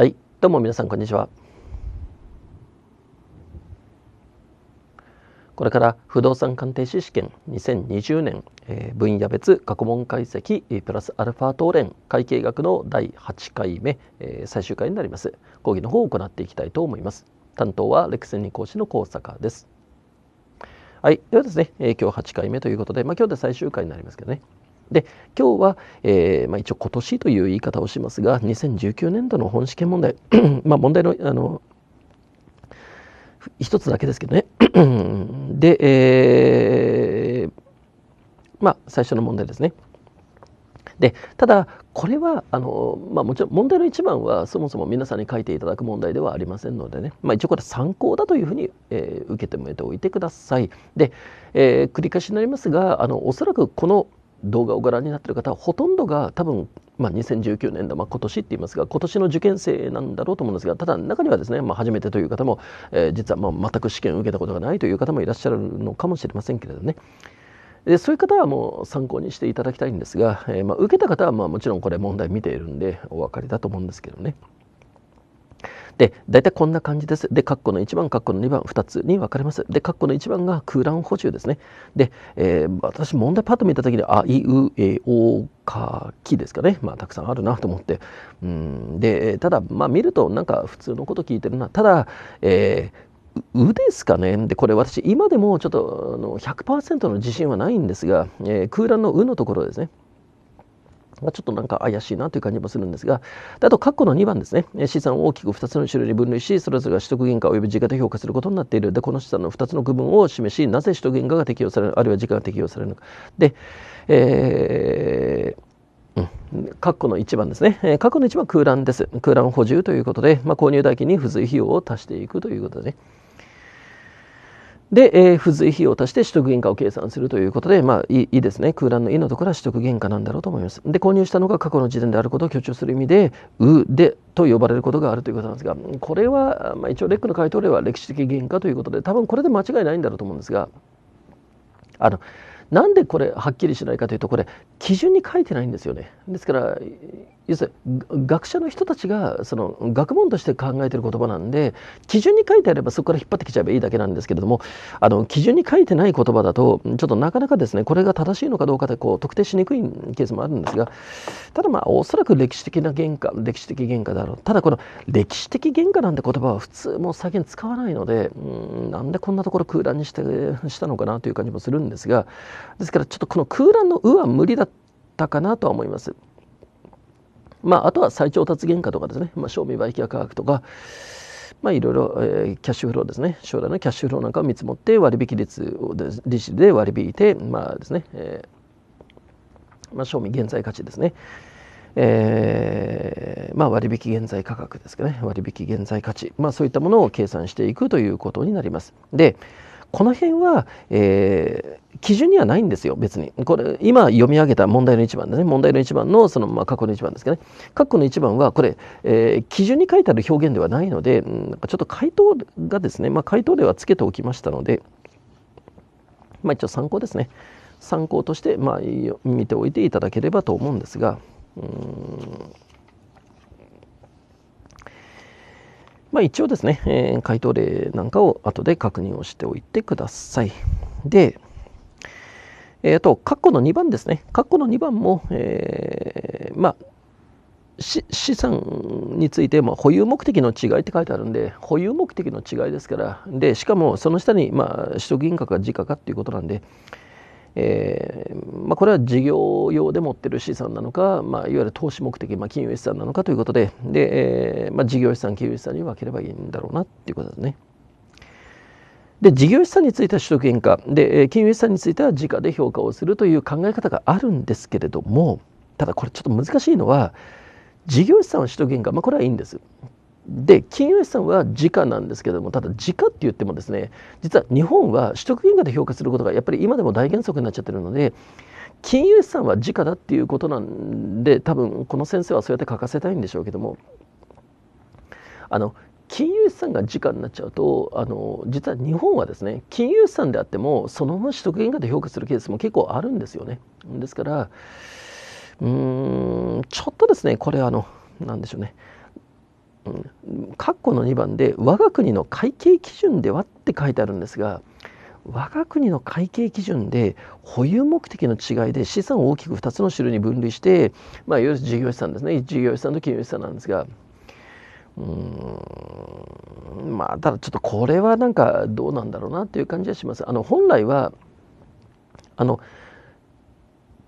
はい、どうも皆さんこんにちは。これから不動産鑑定士試験2020年、えー、分野別学問解析プラスアルファ等連会計学の第8回目、えー、最終回になります。講義の方を行っていきたいと思います。担当はレクセンに講師の高坂です。はい、ではですね、えー、今日8回目ということで、まあ、今日で最終回になりますけどね。で今日は、えー、まあ、一応今年という言い方をしますが2019年度の本試験問題 まあ問題のあの一つだけですけどねで、えー、まあ最初の問題ですね。でただこれはあの、まあ、もちろん問題の一番はそもそも皆さんに書いていただく問題ではありませんのでね、まあ、一応これ参考だというふうに、えー、受け止めておいてください。で、えー、繰り返しになりますがあのおそらくこの動画をご覧になってる方はほとんどが多分、まあ、2019年だ、まあ、今年って言いますが今年の受験生なんだろうと思うんですがただ中にはですね、まあ、初めてという方も、えー、実はまあ全く試験を受けたことがないという方もいらっしゃるのかもしれませんけれどね。でそういう方はもう参考にしていただきたいんですが、えー、まあ、受けた方はまあもちろんこれ問題見ているんでお分かりだと思うんですけどね。で大体こんな感じですで括弧の1番括弧の2番2つに分かれますで括弧の1番が空欄補充ですねで、えー、私問題パッと見た時に「あいうえー、おかき」ですかねまあたくさんあるなと思ってうんでただまあ見るとなんか普通のこと聞いてるなただ、えーうですかねでこれ私今でもちょっとあの100%の自信はないんですが、えー、空欄の「う」のところですねがちょっとなんか怪しいなという感じもするんですが、あと、括弧の2番ですね、資産を大きく2つの種類に分類し、それぞれが取得原価及び時価で評価することになっている。で、この資産の2つの区分を示し、なぜ取得原価が適用される、あるいは時価が適用されるのか。で、えー括弧の1番ですね。括弧の1番は空欄です。空欄補充ということで、まあ、購入代金に付随費用を足していくということでね。で、えー、付随費用として取得原価を計算するということで、まあ、いいですね。空欄の「い」のところは取得原価なんだろうと思います。で、購入したのが過去の時点であることを強調する意味で、うでと呼ばれることがあるということなんですが、これは、まあ、一応、レックの回答例は歴史的原価ということで、多分これで間違いないんだろうと思うんですが、あの、なんでこれはっきりしないかというと、これ、基準に書いてないんですよね。ですから、要するに学者の人たちがその学問として考えている言葉なんで基準に書いてあればそこから引っ張ってきちゃえばいいだけなんですけれどもあの基準に書いてない言葉だとちょっとなかなかですねこれが正しいのかどうかでこう特定しにくいケースもあるんですがただまあおそらく歴史的な原価歴史的原価だろうただこの歴史的原価なんて言葉は普通もう最近使わないのでんなんでこんなところ空欄にしてしたのかなという感じもするんですがですからちょっとこの空欄の「う」は無理だったかなとは思います。まあ、あとは再調達原価とかですね、まあ、賞味売却価格とか、まあ、いろいろ、えー、キャッシュフローですね、将来のキャッシュフローなんかを見積もって割引率を利子で割り引いて、まあですね、えー、まあ、賞味現在価値ですね、えー、まあ、割引現在価格ですかね、割引現在価値、まあ、そういったものを計算していくということになります。で、この辺は、えー、基準にはないんですよ、別に。これ、今読み上げた問題の1番でね、問題の1番の、その、まあ、過去の1番ですけどね、過去の1番は、これ、えー、基準に書いてある表現ではないので、なんかちょっと回答がですね、まあ、回答ではつけておきましたので、まあ、一応参考ですね。参考として、まあ、見ておいていただければと思うんですが、うんまあ、一応ですね、えー、回答例なんかを後で確認をしておいてください。で、えー、と、括弧の2番ですね。括弧の2番も、えー、まあ、資産について、保有目的の違いって書いてあるんで保有目的の違いですからでしかもその下に、まあ、銀貨か時価かっていうことなんで、えー、まあ、これは事業用で持ってる資産なのか、まあ、いわゆる投資目的、まあ、金融資産なのかということでで、えー、まあ、事業資産金融資産に分ければいいんだろうなっていうことですね。で事業資産については取得原価で金融資産については時価で評価をするという考え方があるんですけれどもただこれちょっと難しいのは事業資産は取得原価、まあ、これはいいんですで金融資産は時価なんですけどもただ時価って言ってもですね実は日本は取得原価で評価することがやっぱり今でも大原則になっちゃってるので金融資産は時価だっていうことなんで多分この先生はそうやって書かせたいんでしょうけどもあの金融資産が時価になっちゃうとあの実は日本はですね金融資産であってもそのまま取得原価で評価するケースも結構あるんですよね。ですからうーんちょっとですねこれあの何でしょうね括弧の2番で「我が国の会計基準では」って書いてあるんですが我が国の会計基準で保有目的の違いで資産を大きく2つの種類に分類して、まあ、いわゆる事業資産ですね事業資産と金融資産なんですがうんまあただちょっとこれはなんかどうなんだろうなという感じはします。あの本来はあの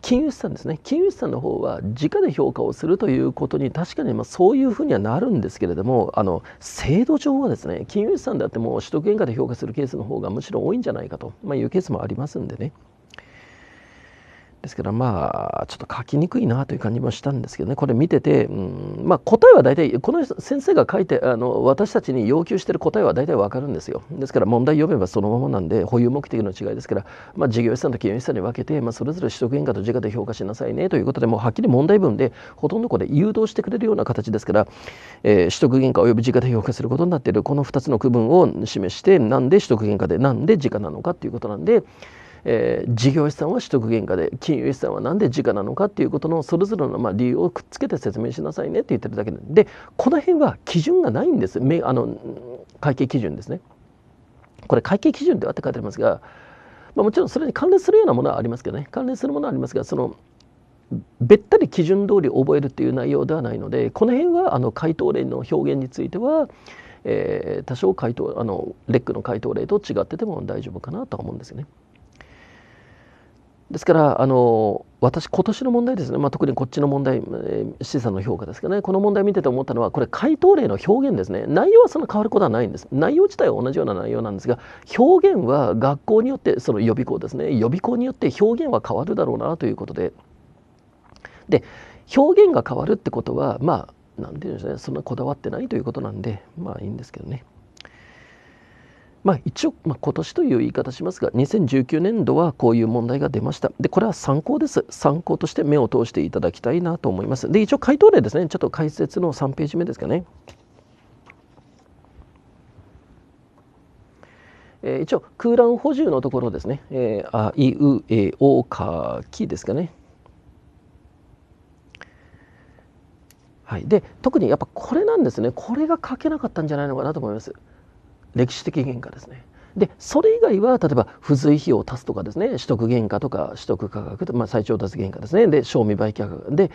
金融資産ですね金融資産の方は直で評価をするということに確かにまそういうふうにはなるんですけれどもあの制度上はですね金融資産だってもう取得原価で評価するケースの方がむしろ多いんじゃないかと、まいうケースもありますんでね。ですからまあちょっと書きにくいなという感じもしたんですけどねこれ見てて、うんまあ、答えは大体この先生が書いてあの私たちに要求してる答えは大体わかるんですよですから問題読めばそのままなんで保有目的の違いですから、まあ、事業さんと金融資産に分けて、まあ、それぞれ取得原価と時価で評価しなさいねということでもうはっきり問題文でほとんどこれ誘導してくれるような形ですから、えー、取得原価及び時価で評価することになっているこの2つの区分を示してなんで取得原価でなんで時価なのかということなんでえー、事業資産は取得原価で金融資産は何で時価なのかっていうことのそれぞれのまあ理由をくっつけて説明しなさいねって言ってるだけででこの辺は基準がないんですあの会計基準ですね。これ会計基準ではって書いてありますが、まあ、もちろんそれに関連するようなものはありますけどね関連するものはありますがそのべったり基準通り覚えるっていう内容ではないのでこの辺はあの回答例の表現については、えー、多少回答あのレックの回答例と違ってても大丈夫かなとは思うんですよね。ですからあの私今年の問題ですね、まあ、特にこっちの問題、えー、資産の評価ですけどねこの問題見てて思ったのはこれ回答例の表現ですね内容はそんな変わることはないんです内容自体は同じような内容なんですが表現は学校によってその予備校ですね予備校によって表現は変わるだろうなということでで表現が変わるってことはまあ何て言うんでしょうねそんなこだわってないということなんでまあいいんですけどね。まあ、一応、まあ、今年という言い方しますが2019年度はこういう問題が出ましたでこれは参考です参考として目を通していただきたいなと思いますで一応回答例ですねちょっと解説の3ページ目ですかねえー、一応空欄補充のところですね、えー、あいうえおかきですかねはい、で特にやっぱこれなんですねこれが書けなかったんじゃないのかなと思います。歴史的原価ですね。でそれ以外は例えば付随費用を足すとかですね取得原価とか取得価格と、まあ、最長達原価ですねで賞味売却で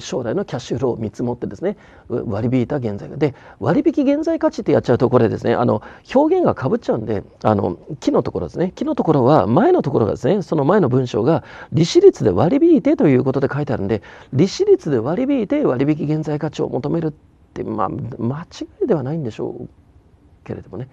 将来のキャッシュフローを見積もってですね割り引いた現在で割引現在価値ってやっちゃうとこれですねあの表現がかぶっちゃうんであの木のところですね木のところは前のところがですねその前の文章が利子率で割り引いてということで書いてあるんで利子率で割り引いて割引現在価値を求めるってまあ間違いではないんでしょうけれどもね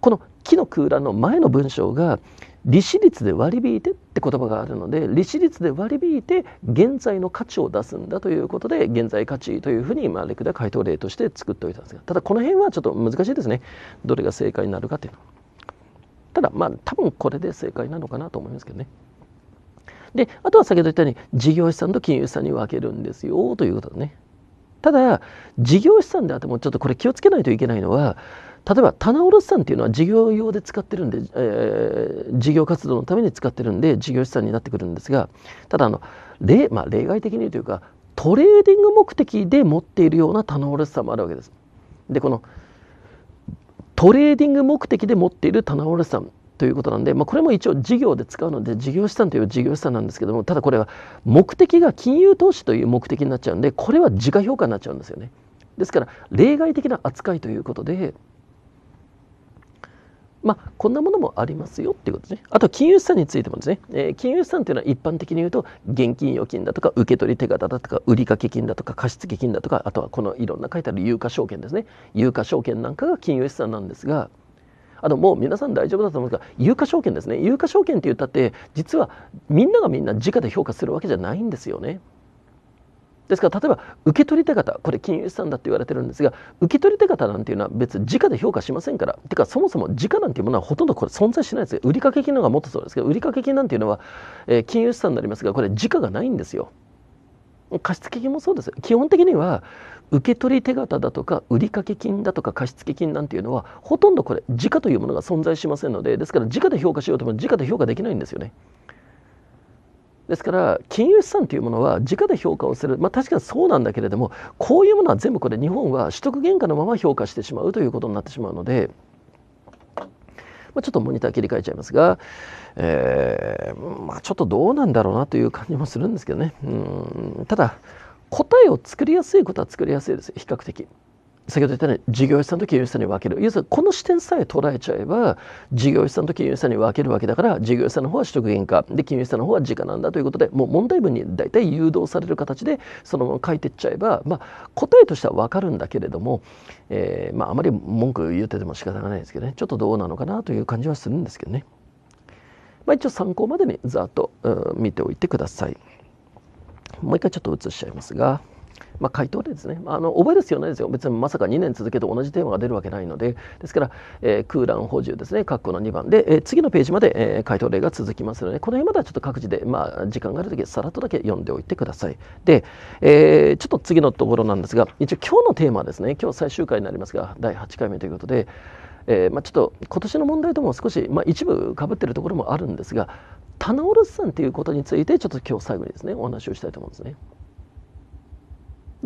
この「木の空欄」の前の文章が利子率で割り引いてって言葉があるので利子率で割り引いて現在の価値を出すんだということで現在価値というふうに、まレクダ回答例として作っておいたんですがただこの辺はちょっと難しいですねどれが正解になるかっていうのはただまあ多分これで正解なのかなと思いますけどねであとは先ほど言ったように事業資産と金融資産に分けるんですよということだねただ事業資産であってもちょっとこれ気をつけないといけないのは例えば棚卸資産っていうのは事業用で使ってるんで、えー、事業活動のために使ってるんで事業資産になってくるんですがただあの例、まあ、例外的にというかトレーディング目的で持っているような棚卸資産もあるわけです。でこのトレーディング目的で持っている棚卸資産ということなんで、まあ、これも一応事業で使うので事業資産という事業資産なんですけどもただこれは目的が金融投資という目的になっちゃうんでこれは時価評価になっちゃうんですよね。ですから例外的な扱いということでまあ、こんなものもありますよっていうことですね。あと金融資産についてもですね、えー、金融資産というのは一般的に言うと現金預金だとか受取手形だとか売掛金だとか貸付金だとかあとはこのいろんな書いてある有価証券ですね有価証券なんかが金融資産なんですがあのもう皆さん大丈夫だと思うんですが有価証券ですね有価証券って言ったって実はみんながみんな直で評価するわけじゃないんですよね。ですから例えば受け取り手方これ金融資産だって言われてるんですが受け取り手方なんていうのは別に価で評価しませんからてかそもそも時価なんていうものはほとんどこれ存在しないです売掛金の方がもっとそうですけど売掛金なんていうのは、えー、金融資産になりますがこれ時価がないんですよ貸付金もそうです基本的には受け取り手形だとか売掛金だとか貸付金なんていうのはほとんどこれ時価というものが存在しませんのでですから時価で評価しようとも時価で評価できないんですよね。ですから金融資産というものは直で評価をする、まあ、確かにそうなんだけれどもこういうものは全部これ日本は取得原価のまま評価してしまうということになってしまうので、まあ、ちょっとモニター切り替えちゃいますが、えー、まあ、ちょっとどうなんだろうなという感じもするんですけどねうんただ答えを作りやすいことは作りやすいです比較的。先ほど言ったね事業さんと金融資産に分ける要するにこの視点さえ捉えちゃえば事業さんと金融資産に分けるわけだから事業さんの方は取得原価で金融資産の方は時価なんだということでもう問題文に大体誘導される形でそのまま書いていっちゃえば、まあ、答えとしては分かるんだけれども、えー、まあ、あまり文句言ってても仕方がないですけどねちょっとどうなのかなという感じはするんですけどね。まあ、一応参考までにざっと、うん、見ておいてください。もう一回ちょっと映しちゃいますが。まあ、回答例ですね、あの覚える必要ないですよ、別にまさか2年続けて同じテーマが出るわけないので、ですから、えー、空欄補充ですね、括弧の2番で、えー、次のページまで、えー、回答例が続きますので、この辺まではちょっと各自で、まあ、時間があるとき、さらっとだけ読んでおいてください。で、えー、ちょっと次のところなんですが、一応、今日のテーマですね、今日最終回になりますが、第8回目ということで、えーまあ、ちょっと今年の問題とも少し、まあ、一部かぶってるところもあるんですが棚卸さんということについてちょっと今日最後にですねお話をしたいと思うんですね。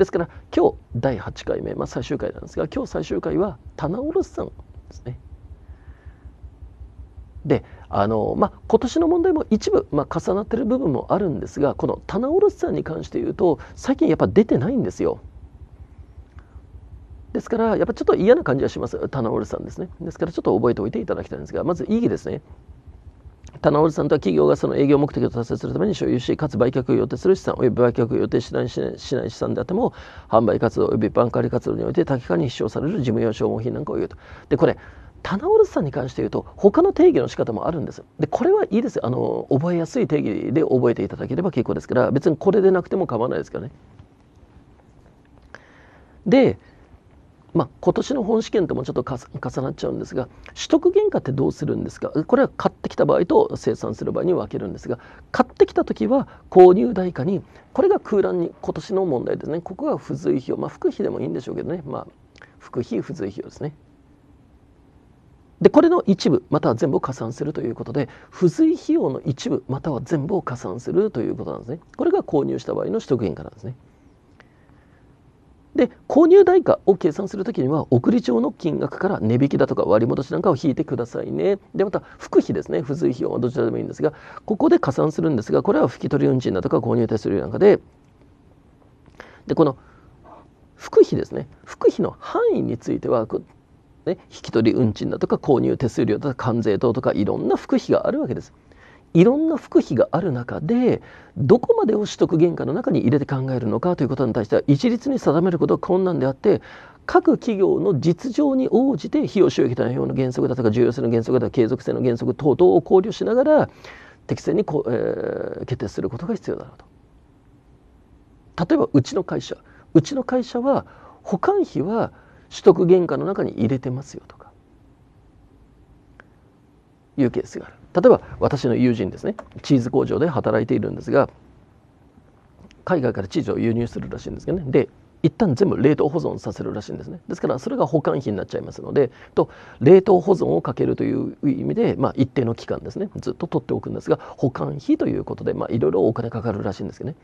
ですから今日第8回目、まあ、最終回なんですが今日最終回は棚卸さんですね。であの、まあ、今年の問題も一部、まあ、重なってる部分もあるんですがこの棚卸さんに関して言うと最近やっぱ出てないんですよ。ですからやっぱちょっと嫌な感じがします棚卸さんですね。ですからちょっと覚えておいていただきたいんですがまず意義ですね。棚卸さんとは企業がその営業目的を達成するために所有し、かつ売却を予定する資産及び売却を予定しないしない資産であっても、販売活動及びバンカリ活動において多期間に必要される事務用消耗品なんかを言うと。で、これ、棚卸さんに関して言うと他の定義の仕方もあるんですでこれはいいですあの覚えやすい定義で覚えていただければ結構ですから別にこれでなくても構わないですからねでまあ、今年の本試験ともちょっと重なっちゃうんですが取得原価ってどうするんですかこれは買ってきた場合と生産する場合に分けるんですが買ってきた時は購入代価にこれが空欄に今年の問題ですねここが付随費用まあ副費でもいいんでしょうけどねまあ副費付随費用ですね。でこれの一部または全部を加算するということで付随費用の一部または全部を加算するということなんですね。これが購入した場合の取得原価なんですね。で購入代価を計算するときには送り帳の金額から値引きだとか割り戻しなんかを引いてくださいねでまた副費ですね付随費用はどちらでもいいんですがここで加算するんですがこれは引き取り運賃だとか購入手数料なんかででこの副費ですね副費の範囲についてはね、引き取り運賃だとか購入手数料だとか関税等とかいろんな副費があるわけです。いろんな福費がある中でどこまでを取得原価の中に入れて考えるのかということに対しては一律に定めることは困難であって各企業の実情に応じて費用収益対応の原則だとか重要性の原則だとか継続性の原則等々を考慮しながら適正にこ、えー、決定することが必要だうと。例えばうちの会社うちの会社は保管費は取得原価の中に入れてますよとかいうケースがある。例えば私の友人ですねチーズ工場で働いているんですが海外からチーズを輸入するらしいんですけどねで一旦全部冷凍保存させるらしいんですねですからそれが保管費になっちゃいますのでと冷凍保存をかけるという意味で、まあ、一定の期間ですねずっと取っておくんですが保管費ということでいろいろお金かかるらしいんですけどね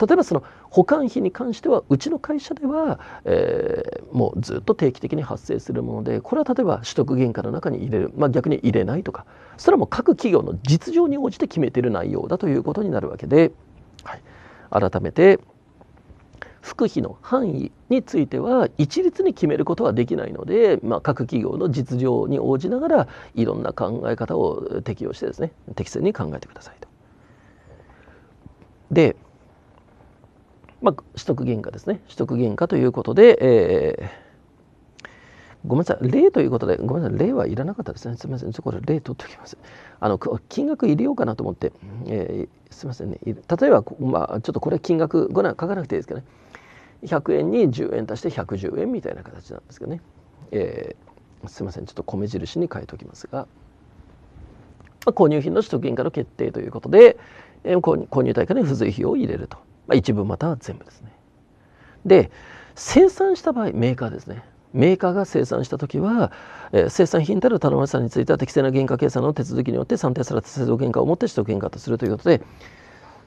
例えばその保管費に関してはうちの会社では、えー、もうずっと定期的に発生するものでこれは例えば取得原価の中に入れる、まあ、逆に入れないとかそれはもう各企業の実情に応じて決めている内容だということになるわけで、はい、改めて副費の範囲については一律に決めることはできないので、まあ、各企業の実情に応じながらいろんな考え方を適用してですね適正に考えてくださいと。でまあ、取得原価ですね取得原価ということで、えー、ごめんなさい、例ということで、ごめんなさい、例はいらなかったですね。すみません、ちょこれ例取っておきます。あの金額入れようかなと思って、えー、すみませんね、例えば、まあ、ちょっとこれ金額ごな書かなくていいですけどね、100円に10円足して110円みたいな形なんですけどね、えー、すみません、ちょっと米印に書いておきますが、ま購入品の取得原価の決定ということで、え購入対価に付随費を入れると。まあ、一部または全部ですね。で生産した場合メーカーですね。メーカーが生産した時は、えー、生産品たる頼まれさについては適正な原価計算の手続きによって算定された製造原価をもって取得原価とするということで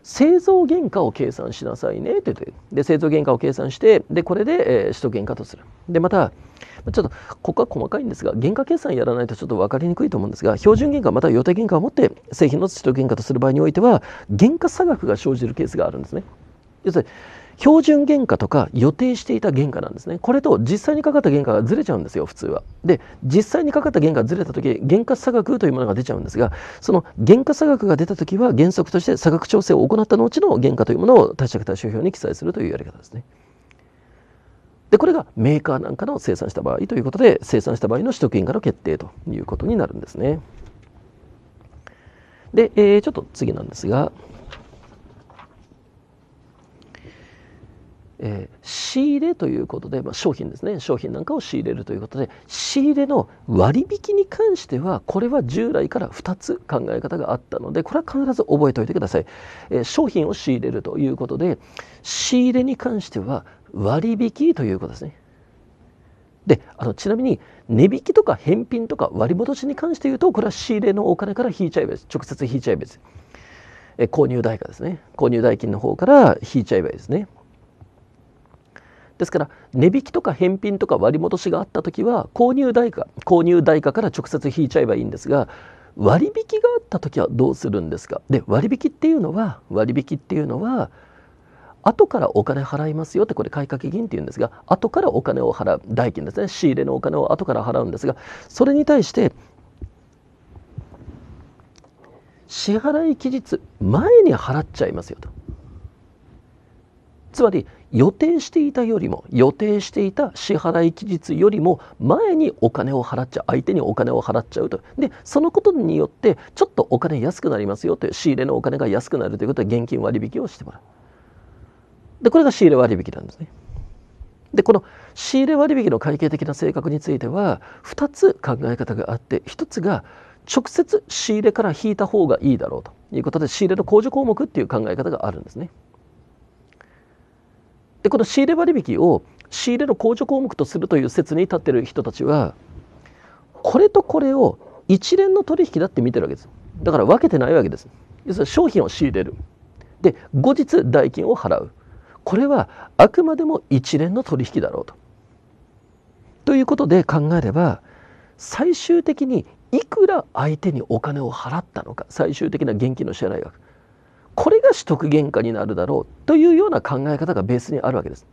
製造原価を計算しなさいねというで製造原価を計算してでこれで、えー、取得原価とするでまたちょっとここは細かいんですが原価計算やらないとちょっと分かりにくいと思うんですが標準原価または予定原価をもって製品の取得原価とする場合においては原価差額が生じるケースがあるんですね要するに標準原価とか予定していた原価なんですねこれと実際にかかった原価がずれちゃうんですよ普通はで実際にかかった原価がずれた時原価差額というものが出ちゃうんですがその原価差額が出た時は原則として差額調整を行った後の原価というものを貸借対照表に記載するというやり方ですねでこれがメーカーなんかの生産した場合ということで生産した場合の取得原価の決定ということになるんですねで、えー、ちょっと次なんですがえー、仕入れということで、まあ、商品ですね商品なんかを仕入れるということで仕入れの割引に関してはこれは従来から2つ考え方があったのでこれは必ず覚えておいてください、えー、商品を仕入れるということで仕入れに関しては割引ということですねであのちなみに値引きとか返品とか割り戻しに関して言うとこれは仕入れのお金から引いちゃえばいいです直接引いちゃえばいいです、えー、購入代価ですね購入代金の方から引いちゃえばいいですねですから値引きとか返品とか割り戻しがあった時は購入代価購入代価から直接引いちゃえばいいんですが割引があった時はどうするんですかで割引っていうのは割引っていうのは後からお金払いますよってこれ買掛金っていうんですが後からお金を払う代金ですね仕入れのお金を後から払うんですがそれに対して支払い期日前に払っちゃいますよとつまり予定していたよりも予定していた支払い期日よりも前にお金を払っちゃう相手にお金を払っちゃうとでそのことによってちょっとお金安くなりますよという仕入れのお金が安くなるということで現金割引をしてもらうでこれが仕入れ割引なんですねでこの仕入れ割引の会計的な性格については2つ考え方があって1つが直接仕入れから引いた方がいいだろうということで仕入れの控除項目っていう考え方があるんですね。でこの仕入れ割引を仕入れの控除項目とするという説に立ってる人たちはこれとこれを一連の取引だって見てるわけですだから分けてないわけです要するに商品を仕入れるで後日代金を払うこれはあくまでも一連の取引だろうと。ということで考えれば最終的にいくら相手にお金を払ったのか最終的な現金の支払い額これが取得原価になるだろうというような考え方がベースにあるわけです。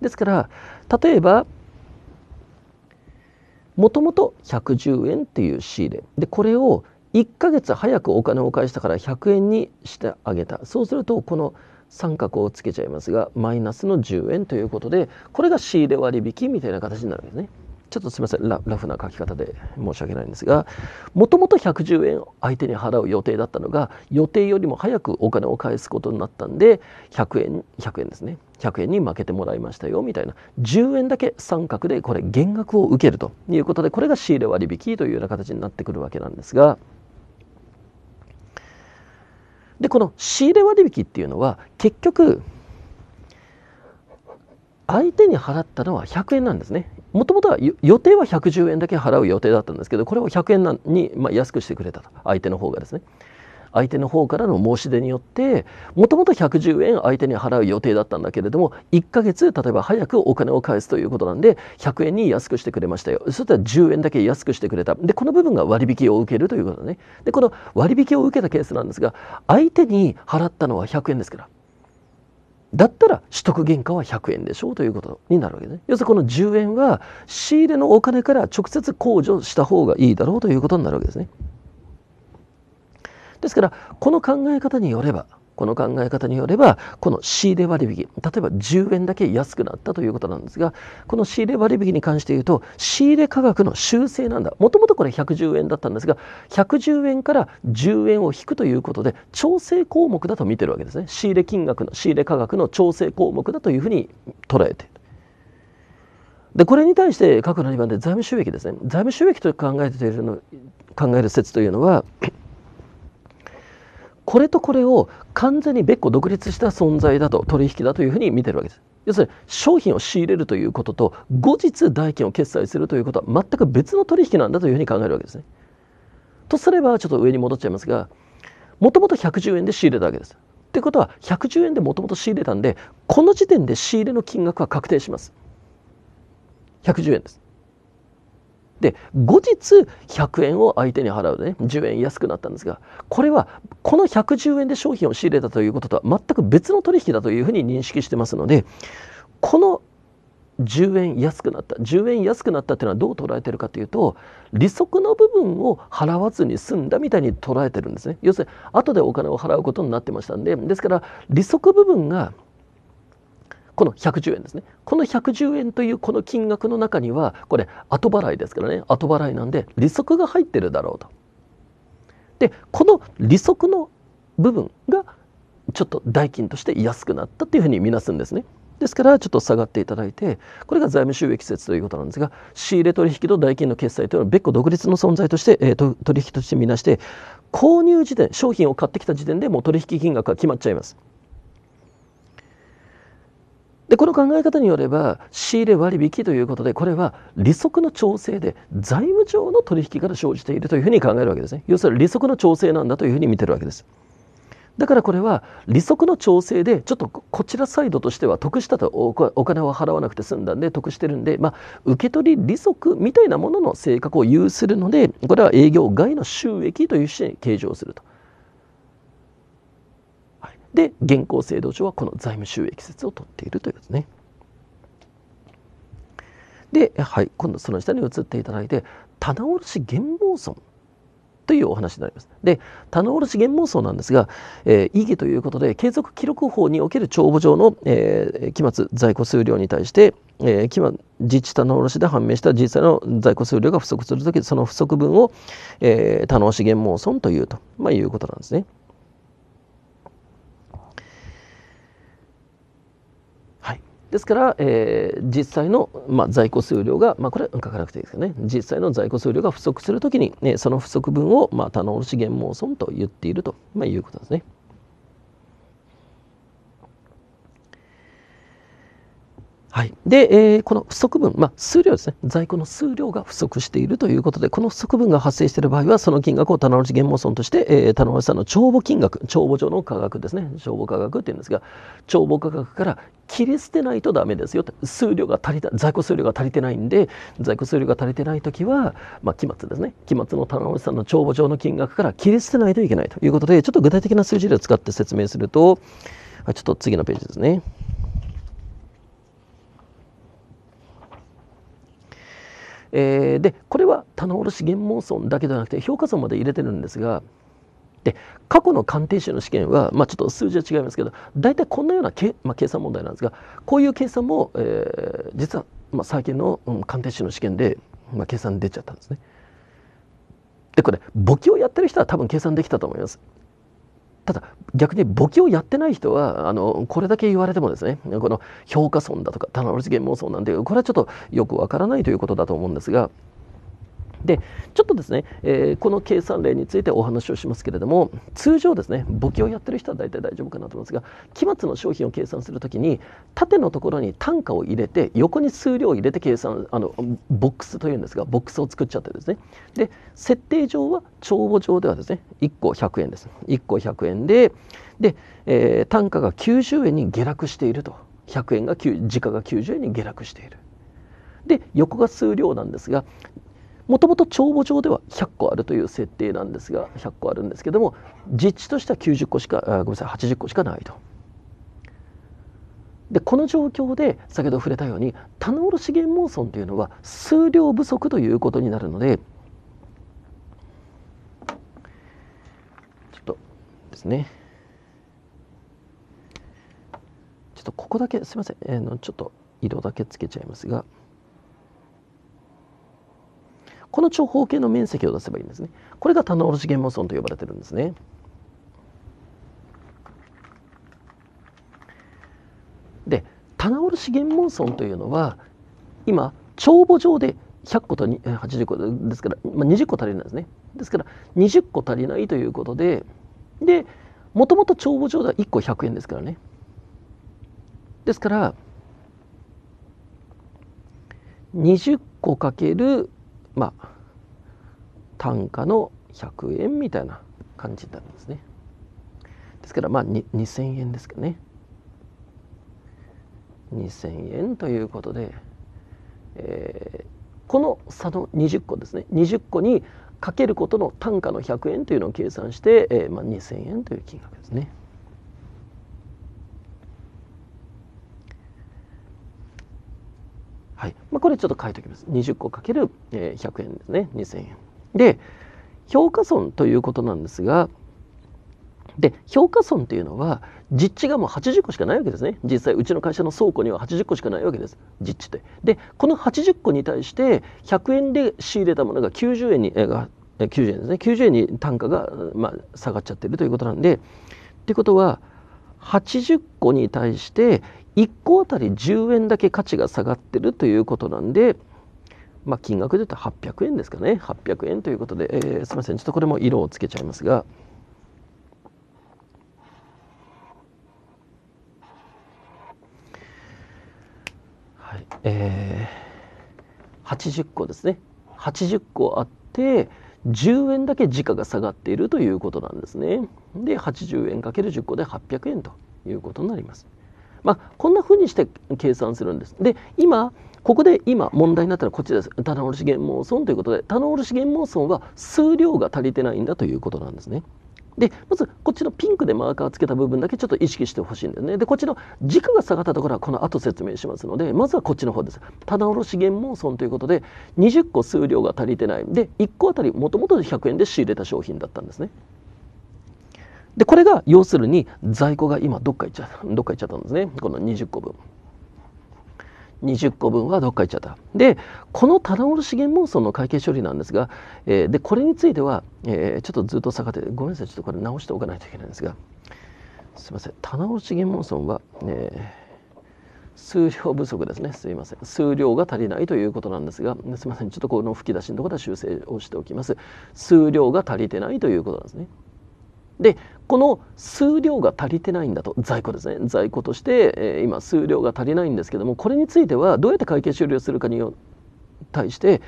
ですから例えばもともと110円っていう仕入れでこれを1ヶ月早くお金を返したから100円にしてあげたそうするとこの三角をつけちゃいますがマイナスの10円ということでこれが仕入れ割引みたいな形になるわけですね。ちょっとすみませんラ、ラフな書き方で申し訳ないんですが、もともと110円相手に払う予定だったのが、予定よりも早くお金を返すことになったんで、100円、100円ですね、100円に負けてもらいましたよみたいな、10円だけ三角で、これ、減額を受けるということで、これが仕入れ割引というような形になってくるわけなんですが、で、この仕入れ割引っていうのは、結局、相手に払ったのは100円なんですねもともとは予定は110円だけ払う予定だったんですけどこれを100円に、まあ、安くしてくれたと相手の方がですね相手の方からの申し出によってもともと110円相手に払う予定だったんだけれども1ヶ月例えば早くお金を返すということなんで100円に安くしてくれましたよそしたら10円だけ安くしてくれたでこの部分が割引を受けるということねでこの割引を受けたケースなんですが相手に払ったのは100円ですからだったら取得原価は100円でしょうということになるわけですね。要するにこの10円は仕入れのお金から直接控除した方がいいだろうということになるわけですね。ですからこの考え方によればこの考え方によればこの仕入れ割引例えば10円だけ安くなったということなんですがこの仕入れ割引に関して言うと仕入れ価格の修正なんだもともとこれ110円だったんですが110円から10円を引くということで調整項目だと見てるわけですね仕入れ金額の仕入れ価格の調整項目だというふうに捉えている。でこれに対して過去の2番で財務収益ですね財務収益と考えているの考える説というのはこれとこれを完全に別個独立した存在だと取引だというふうに見てるわけです。要するに商品を仕入れるということと後日代金を決済するということは全く別の取引なんだというふうに考えるわけですね。とすればちょっと上に戻っちゃいますがもともと110円で仕入れたわけです。ということは110円でもともと仕入れたんでこの時点で仕入れの金額は確定します。110円です。で後日100円を相手に払うね10円安くなったんですがこれはこの110円で商品を仕入れたということとは全く別の取引だというふうに認識してますのでこの10円安くなった10円安くなったっていうのはどう捉えてるかというと利息の部分を払わずに済んだみたいに捉えてるんですね要するに後でお金を払うことになってましたんでですから利息部分がこの110円ですねこの110円というこの金額の中にはこれ後払いですからね後払いなんで利息が入ってるだろうと。でこの利息の部分がちょっと代金として安くなったっていうふうに見なすんですね。ですからちょっと下がっていただいてこれが財務収益説ということなんですが仕入れ取引と代金の決済というのは別個独立の存在として、えー、と取引として見なして購入時点商品を買ってきた時点でもう取引金額が決まっちゃいます。でこの考え方によれば仕入れ割引ということでこれは利息の調整で財務上の取引から生じているというふうに考えるわけですね要するに利息の調整なんだというふうに見てるわけですだからこれは利息の調整でちょっとこちらサイドとしては得したとお金を払わなくて済んだんで得してるんで、まあ、受取利息みたいなものの性格を有するのでこれは営業外の収益というに計上するとで現行制度上はこの財務収益説をとっているということね。で、はい、今度その下に移っていただいて棚卸減毛村というお話になります。で棚卸減毛村なんですが、えー、異議ということで継続記録法における帳簿上の、えー、期末在庫数量に対して、えー、期末自治棚卸で判明した実際の在庫数量が不足するときその不足分を、えー、棚卸減毛村というと、まあ、いうことなんですね。ですから、えー、実際の、まあ、在庫数量が、まあ、これ書かなくていいですよね実際の在庫数量が不足するときに、ね、その不足分を、まあ、棚卸源毛損と言っていると、まあ、いうことですね。はい、で、えー、この不足分、まあ、数量ですね在庫の数量が不足しているということでこの不足分が発生している場合はその金額を棚卸原毛損として、えー、棚卸さんの帳簿金額帳簿上の価格ですね帳簿価格っていうんですが帳簿価格から切り捨てないとダメですよって数量が足りた在庫数量が足りてないんで在庫数量が足りてない時は、まあ、期末ですね期末の棚卸さんの帳簿上の金額から切り捨てないといけないということでちょっと具体的な数字で使って説明するとちょっと次のページですね。えー、でこれは棚卸原毛村だけではなくて評価層まで入れてるんですがで過去の鑑定士の試験は、まあ、ちょっと数字は違いますけど大体こんなようなけ、まあ、計算問題なんですがこういう計算も、えー、実は、まあ、最近の、うん、鑑定士の試験で、まあ、計算出ちゃったんですね。でこれ簿記をやってる人は多分計算できたと思います。ただ逆に簿記をやってない人はあのこれだけ言われてもですねこの評価損だとか棚卸し現妄想なんてこれはちょっとよくわからないということだと思うんですがでちょっとですね、えー、この計算例についてお話をしますけれども通常ですね簿記をやってる人は大体大丈夫かなと思いますが期末の商品を計算するときに縦のところに単価を入れて横に数量を入れて計算あのボックスというんですがボックスを作っちゃってですねで設定上は帳簿上ではですね1個100円です1個100円でで、えー、単価が90円に下落していると100円が時価が90円に下落しているで横が数量なんですがもともと帳簿上では100個あるという設定なんですが100個あるんですけども実地としては90個しかあごめんなさい80個しかないと。でこの状況で先ほど触れたように棚卸資源妄想というのは数量不足ということになるのでちょっとですねちょっとここだけすいません、えー、のちょっと色だけつけちゃいますが。この長方形の面積を出せばいいんですねこれが棚卸原物損と呼ばれてるんですねで棚卸原物損というのは今帳簿上で100個と80個ですから、まあ、20個足りないですねですから20個足りないということででもともと帳簿上では1個100円ですからねですから20個かけるまあ単価の100円みたいな感じになるんですねですからまあ2000円ですかね2000円ということで、えー、この差の20個ですね20個にかけることの単価の100円というのを計算して、えーまあ、2000円という金額ですね。はいまあ、これちょっと書いておきます20個かける100円ですね2000円で評価損ということなんですがで評価損というのは実地がもう80個しかないわけですね実際うちの会社の倉庫には80個しかないわけです実地ってでこの80個に対して100円で仕入れたものが90円にえが90円ですね90円に単価が、まあ、下がっちゃってるということなんでってことは80個に対して1個あたり10円だけ価値が下がってるということなんで、まあ、金額で言うと800円ですかね800円ということで、えー、すみませんちょっとこれも色をつけちゃいますが。はいえー、80個ですね80個あって10円だけ時価が下がっているということなんですねで80円 ×10 個で800円ということになります。まあ、こんなふうにして計算するんです。で今ここで今問題になったのはこっちです。棚卸原毛損ということで棚卸原毛損は数量が足りてないんだということなんですね。でまずこっちのピンクでマーカーつけた部分だけちょっと意識してほしいんだよねでこっちの軸が下がったところはこの後説明しますのでまずはこっちの方です棚卸原毛損ということで20個数量が足りてないで1個あたりもともと100円で仕入れた商品だったんですねでこれが要するに在庫が今どっか行っちゃったどっか行っちゃったんですねこの20個分。20個分はどっか行っちゃった。で、この棚卸資源妄想の会計処理なんですが、えー、でこれについては、えー、ちょっとずっと下がってごめんなさいちょっとこれ直しておかないといけないんですがすいません棚卸資源妄想は、えー、数量不足ですねすいません数量が足りないということなんですがすいませんちょっとこの吹き出しのところは修正をしておきます数量が足りてないということなんですねでこの数量が足りてないんだと在庫ですね在庫として、え今数量が足りないんですけどもこれについてはどうやって会計終了するかによ対して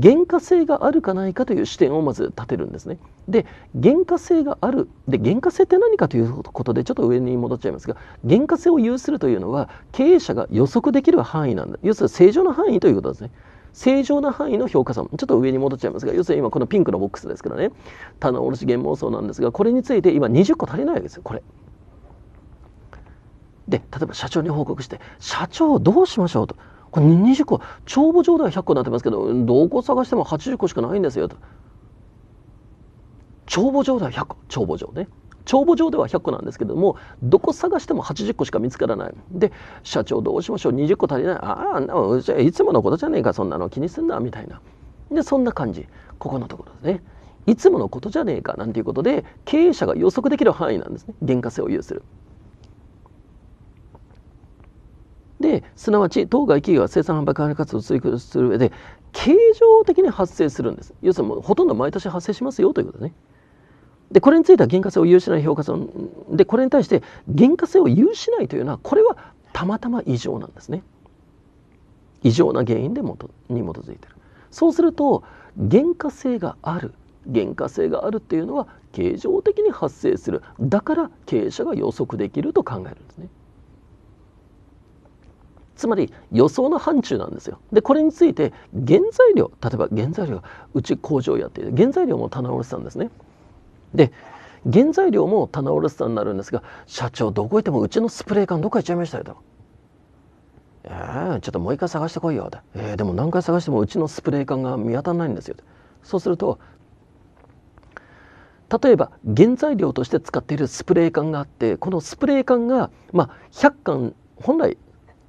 原価性があるかないかという視点をまず立てるんですね。で原価性があるで原価性って何かということでちょっと上に戻っちゃいますが原価性を有するというのは経営者が予測できる範囲なんだ要するに正常な範囲ということですね。正常な範囲の評価損ちょっと上に戻っちゃいますが要するに今このピンクのボックスですけどね棚卸現妄想なんですがこれについて今20個足りないわけですよこれ。で例えば社長に報告して「社長どうしましょう」と。これ20個帳簿上では100個になってますけどどこ探しても80個しかないんですよと帳簿上では100個帳簿上ね帳簿上では100個なんですけどもどこ探しても80個しか見つからないで社長どうしましょう20個足りないああいつものことじゃねえかそんなの気にすんなみたいなでそんな感じここのところですねいつものことじゃねえかなんていうことで経営者が予測できる範囲なんですね原価性を有するですなわち当該企業は生産販売開発を追求する上で経常的に発生するんです要するにほとんど毎年発生しますよということですねでこれについては原価性を有しない評価損でこれに対して原価性を有しないというのはこれはたまたま異常なんですね異常な原因で元に基づいてるそうすると原価性がある原価性があるっていうのは形状的に発生するだから経営者が予測できると考えるんですねつまり予想の範疇なんですよでこれについて原材料例えば原材料うち工場やっている原材料も棚卸しさんですねで原材料も棚卸しさんになるんですが社長どこ行ってもうちのスプレー缶どっか行っちゃいましたよと。えー、ちょっともう一回探してこいよと、えー、でも何回探してもうちのスプレー缶が見当たらないんですよそうすると例えば原材料として使っているスプレー缶があってこのスプレー缶が、まあ、100缶本来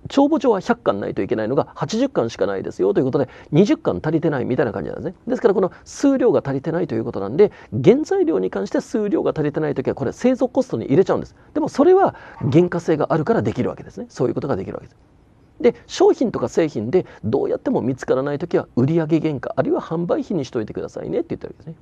帳簿上は100巻ないといけないのが80巻しかないですよということで20巻足りてないみたいな感じなんですねですからこの数量が足りてないということなんで原材料に関して数量が足りてない時はこれ製造コストに入れちゃうんですでもそれは原価性があるからできるわけですねそういうことができるわけですで商品とか製品でどうやっても見つからない時は売上原価あるいは販売費にしといてくださいねって言ったわけですね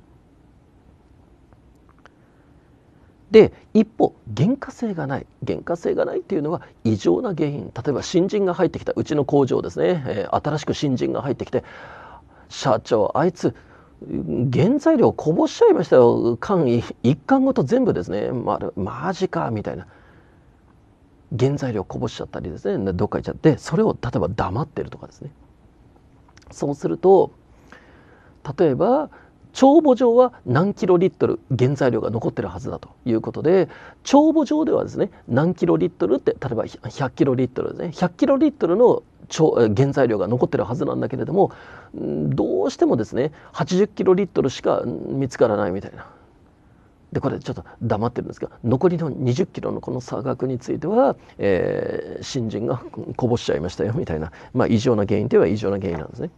で一方原価性がない原価性がないっていうのは異常な原因例えば新人が入ってきたうちの工場ですね、えー、新しく新人が入ってきて社長あいつ原材料こぼしちゃいましたよ間1貫ごと全部ですね、ま、マジかみたいな原材料こぼしちゃったりですねどっか行っちゃってそれを例えば黙ってるとかですねそうすると例えば帳簿上は何キロリットル原材料が残ってるはずだということで帳簿上ではですね何キロリットルって例えば100キロリットルですね100キロリットルの原材料が残ってるはずなんだけれどもどうしてもですね80キロリットルしか見つからないみたいな。でこれちょっと黙ってるんですど残りの20キロのこの差額については、えー、新人がこぼしちゃいましたよみたいな、まあ、異常な原因といえば異常な原因なんですね。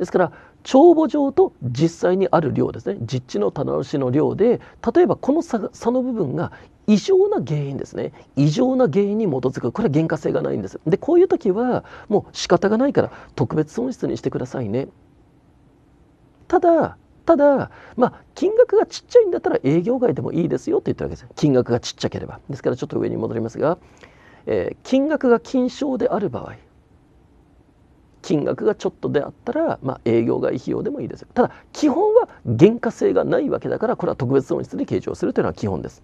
ですから帳簿上と実際にある量ですね実地の棚卸の量で例えばこの差の部分が異常な原因ですね異常な原因に基づくこれは原価性がないんですでこういう時はもう仕方がないから特別損失にしてくださいねただただ、まあ、金額がちっちゃいんだったら営業外でもいいですよって言ったわけです金額がちっちゃければですからちょっと上に戻りますが、えー、金額が金賞である場合金額がちょっとであったら、まあ、営業外費用でもいいですよただ基本は原価性がないわけだからこれは特別損失で計上するというのは基本です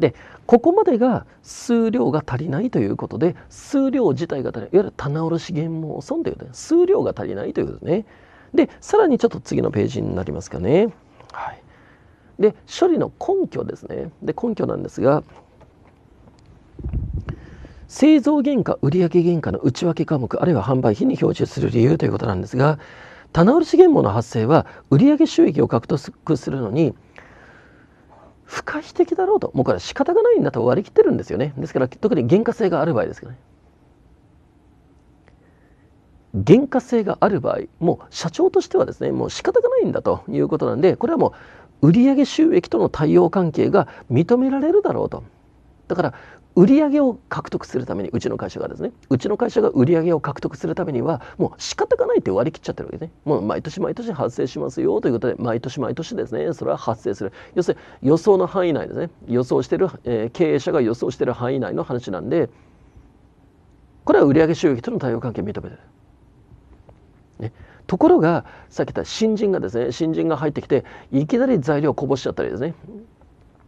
でここまでが数量が足りないということで数量自体が足りないいわゆる棚卸原毛も損という数量が足りないということですねでさらにちょっと次のページになりますかね、はい、で処理の根拠ですねで根拠なんですが製造原価売上原価の内訳科目あるいは販売費に表示する理由ということなんですが棚卸原物の発生は売上収益を獲得するのに不可避的だろうともうこれは仕方がないんだと割り切ってるんですよねですから特に原価性がある場合ですよね原価性がある場合もう社長としてはですねもう仕方がないんだということなんでこれはもう売上収益との対応関係が認められるだろうとだから売上を獲得するためにうちの会社がですねうちの会社が売上を獲得するためにはもう仕方がないって割り切っちゃってるわけねもう毎年毎年発生しますよということで毎年毎年ですねそれは発生する要するに予想の範囲内ですね予想してる、えー、経営者が予想してる範囲内の話なんでこれは売上収益との対応関係認めてる。ね、ところがさっき言った新人がですね新人が入ってきていきなり材料をこぼしちゃったりですね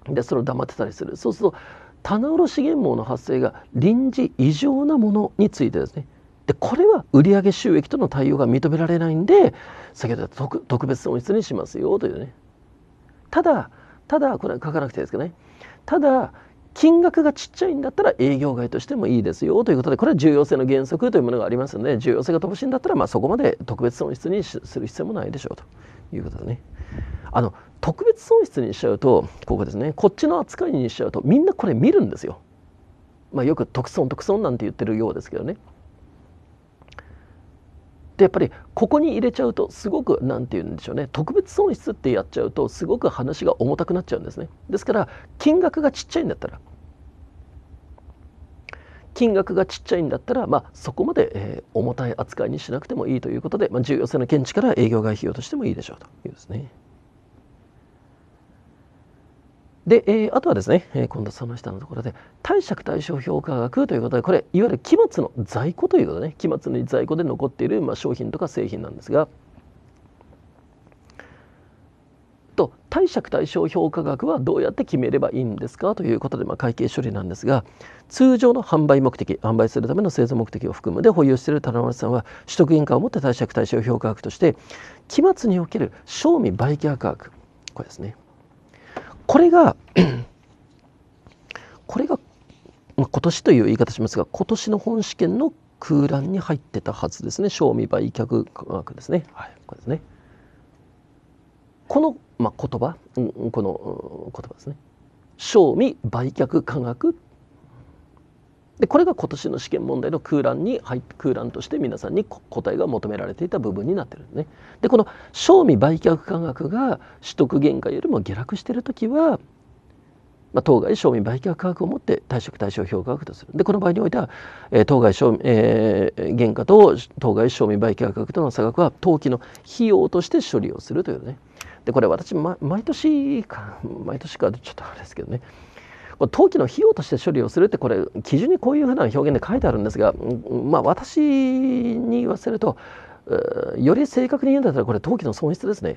でそれを黙ってたりするそうすると棚卸現網の発生が臨時異常なものについてですねでこれは売上収益との対応が認められないんで先ほど特特別損失にしますよというねただただこれは書かなくていいですけどねただ金額がちっちゃいんだったら営業外としてもいいですよということでこれは重要性の原則というものがありますので重要性が乏しいんだったらまあそこまで特別損失にする必要もないでしょうということですね。あの特別損失にしちゃうとここですねこっちの扱いにしちゃうとみんなこれ見るんですよ。まあ、よく特損特損なんて言ってるようですけどねでやっぱりここに入れちゃうとすごく何て言うんでしょうね特別損失ってやっちゃうとすごく話が重たくなっちゃうんですねですから金額がちっちゃいんだったら金額がちっちゃいんだったら、まあ、そこまで、えー、重たい扱いにしなくてもいいということで、まあ、重要性の見地から営業外費用としてもいいでしょうというですね。で、えー、あとはですね、えー、今度その下のところで、貸借対照評価額ということで、これ、いわゆる期末の在庫ということでね、期末に在庫で残っている、まあ、商品とか製品なんですが、と、貸借対照評価額はどうやって決めればいいんですかということで、まあ、会計処理なんですが、通常の販売目的、販売するための製造目的を含むで保有している棚中さんは、取得原価をもって貸借対照評価額として、期末における賞味売却額、これですね。これが これが、ま今年という言い方しますが今年の本試験の空欄に入ってたはずですね賞味売却額ですね。はい、これですねこの、まあ、言葉、うん、この、うん、言葉ですね。賞味売却価格でこれが今年の試験問題の空欄に入空欄として皆さんに答えが求められていた部分になってるんですね。でこの賞味売却価格が取得原価よりも下落している時は、まあ、当該賞味売却価格をもって退職対象評価額とする。でこの場合においては、えー、当該賞味、えー、原価と当該賞味売却価格との差額は当期の費用として処理をするというね。でこれ私、ま、毎年か毎年かちょっとあれですけどねこれ陶器の費用として処理をするってこれ基準にこういうふうな表現で書いてあるんですが、まあ、私に言わせるとより正確に言うんだったらこれ登記の損失ですね。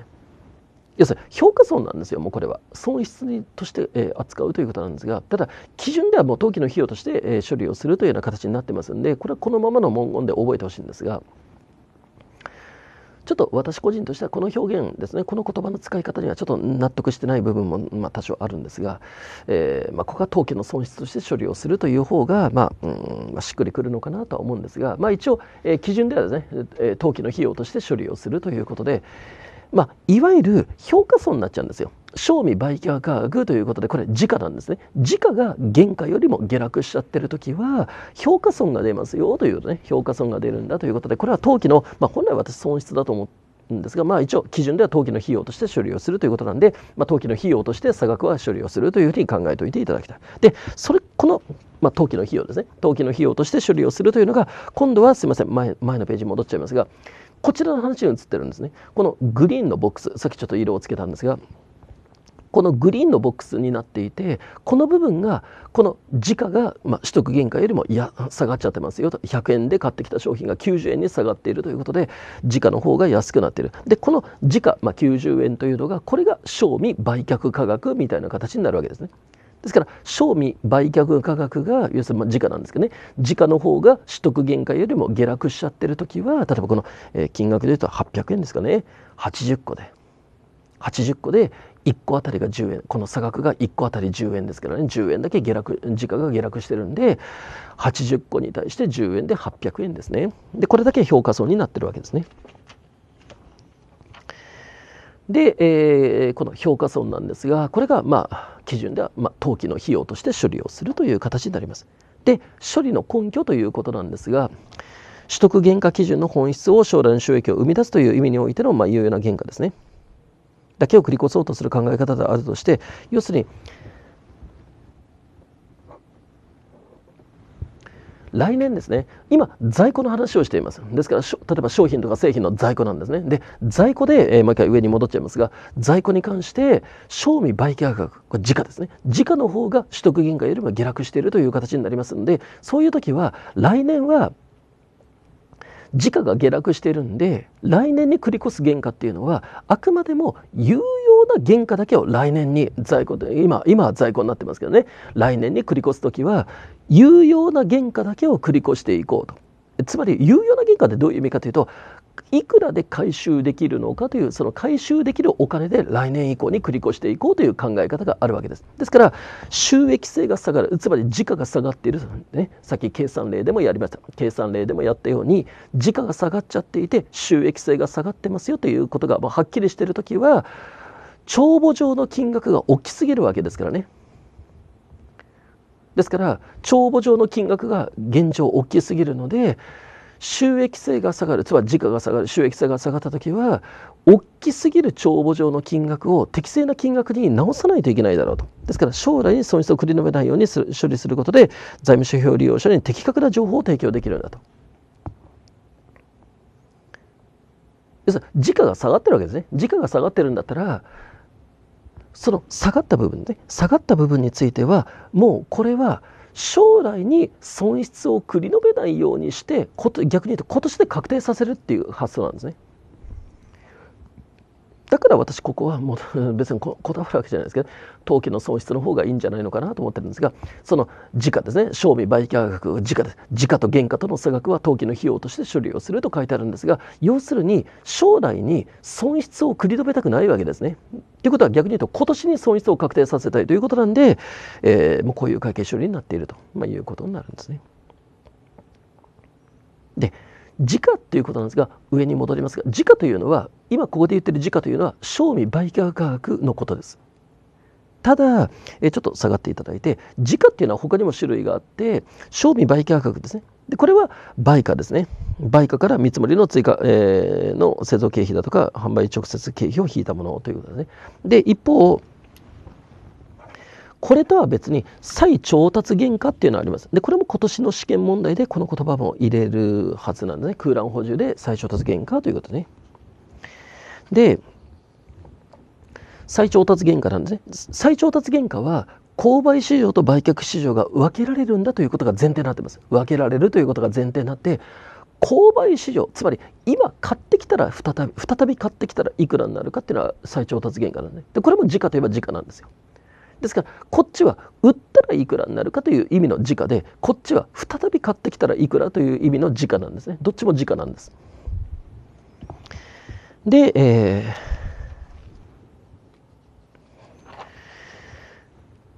要するに評価損なんですよもうこれは損失にとして、えー、扱うということなんですがただ基準ではもう登記の費用として、えー、処理をするというような形になってますんでこれはこのままの文言で覚えてほしいんですが。ちょっと私個人としてはこの表現ですねこの言葉の使い方にはちょっと納得してない部分もま多少あるんですが、えー、まあ、ここは当家の損失として処理をするという方が、まあ、うんまあ、しっくりくるのかなとは思うんですが、まあ、一応、えー、基準ではですね、え当の費用として処理をするということで、まいわゆる評価損になっちゃうんですよ。賞味売却価格ということでこれ時価なんですね時価が原価よりも下落しちゃってる時は評価損が出ますよというね評価損が出るんだということでこれは当期の、まあ、本来私損失だと思うんですが、まあ、一応基準では当期の費用として処理をするということなんで、まあ、当期の費用として差額は処理をするというふうに考えておいていただきたい。でそれこの、まあ、当期の費用ですね当期の費用として処理をするというのが今度はすいません前前のページに戻っちゃいますがこちらの話に移ってるんですね。このグリーンのボックスさっきちょっと色をつけたんですがこのグリーンのボックスになっていてこの部分がこの時価が、まあ、取得原価よりもいや下がっちゃってますよと100円で買ってきた商品が90円に下がっているということで時価の方が安くなっているでこの時価、まあ、90円というのがこれが賞味売却価格みたいな形になるわけですね。ですから賞味売却価格が要するに時価なんですけどね時価の方が取得原価よりも下落しちゃってる時は例えばこの金額でいうと800円ですかね80個で80個で1個あたりが10円この差額が1個あたり10円ですからね10円だけ下落時価が下落してるんで80個に対して10円で800円ですねでこれだけ評価損になってるわけですねで、えー、この評価損なんですがこれがまあ基準では、まあ、登記の費用として処理をするという形になりますで処理の根拠ということなんですが取得原価基準の本質を将来の収益を生み出すという意味においての、まあ、有用な原価ですねだけを繰り越そうとする考え方であるとして要するに来年ですね今在庫の話をしていますですから例えば商品とか製品の在庫なんですねで在庫で、えー、毎回上に戻っちゃいますが在庫に関して賞味売却額これ時価ですね時価の方が取得銀価よりも下落しているという形になりますのでそういう時は来年は時価が下落してるんで来年に繰り越す原価っていうのはあくまでも有用な原価だけを来年に在庫で今今は在庫になってますけどね来年に繰り越す時は有用な原価だけを繰り越していこうと。つまり有用な原価ってどういう意味かというといくらで回収できるのかというその回収できるお金で来年以降に繰り越していこうという考え方があるわけですですから収益性が下がるつまり時価が下がっている、ね、さっき計算例でもやりました計算例でもやったように時価が下がっちゃっていて収益性が下がってますよということが、まはっきりしている時は帳簿上の金額が大きすぎるわけですからねですから帳簿上の金額が現状大きすぎるので収益性が下がるつまり時価が下がる収益性が下がった時は大きすぎる帳簿上の金額を適正な金額に直さないといけないだろうとですから将来に損失を繰り延べないように処理することで財務指標利用者に的確な情報を提供できるんだと。要するに時価が下がってるわけですね時価が下がってるんだったらその下がった部分ね下がった部分についてはもうこれは将来に損失を繰り延べないようにして逆に言うと今年で確定させるっていう発想なんですね。だから私ここはもう 別にこだわるわけじゃないですけど投機の損失の方がいいんじゃないのかなと思ってるんですがその時価ですね賞味売却額時価です時価と原価との差額は投機の費用として処理をすると書いてあるんですが要するに将来に損失を繰り止めたくないわけですね。ということは逆に言うと今年に損失を確定させたいということなんで、えー、もうこういう会計処理になっていると、まあ、いうことになるんですね。で時価ということなんですが上に戻りますが時価というのは今ここで言ってる時価というのは賞味売却価格のことです。ただえちょっと下がっていただいて時価っていうのは他にも種類があって賞味売却価格ですねでこれは売価ですね売価から見積もりの追加、えー、の製造経費だとか販売直接経費を引いたものということですねで一方これとは別に再調達原価っていうのがありますでこれも今年の試験問題でこの言葉も入れるはずなんですね空欄補充で再調達原価ということねで再調達原価なんですね再調達原価は購買市場と売却市場が分けられるんだということが前提になってます分けられるということが前提になって購買市場つまり今買ってきたら再び再び買ってきたらいくらになるかっていうのは再調達原価なんでね、でこれも時価といえば時価なんですよですからこっちは売ったらいくらになるかという意味の時価でこっちは再び買ってきたらいくらという意味の時価なんですねどっちも時価なんです。で、えー、